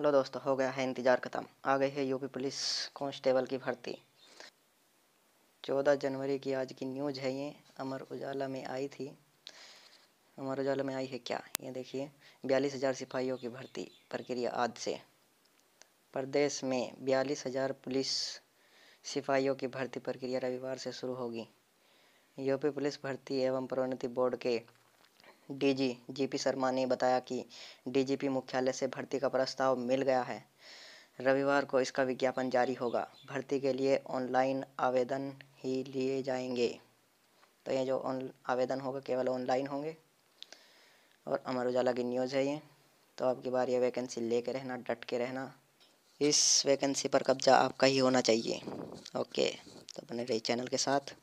लो दोस्तों हो गया है इंतज़ार ख़त्म आ गई है यूपी पुलिस कांस्टेबल की भर्ती चौदह जनवरी की आज की न्यूज़ है ये अमर उजाला में आई थी अमर उजाला में आई है क्या ये देखिए बयालीस हज़ार सिपाहियों की भर्ती प्रक्रिया आज से प्रदेश में बयालीस हज़ार पुलिस सिपाहियों की भर्ती प्रक्रिया रविवार से शुरू होगी यूपी पुलिस भर्ती एवं प्रोन्नति बोर्ड के डीजी जीपी शर्मा ने बताया कि डीजीपी मुख्यालय से भर्ती का प्रस्ताव मिल गया है रविवार को इसका विज्ञापन जारी होगा भर्ती के लिए ऑनलाइन आवेदन ही लिए जाएंगे तो ये जो ऑन आवेदन होगा केवल ऑनलाइन होंगे और अमर उजाला की न्यूज़ है ये तो आपकी बार ये वैकेंसी ले के रहना डट के रहना इस वैकेंसी पर कब्जा आपका ही होना चाहिए ओके तो बने रही चैनल के साथ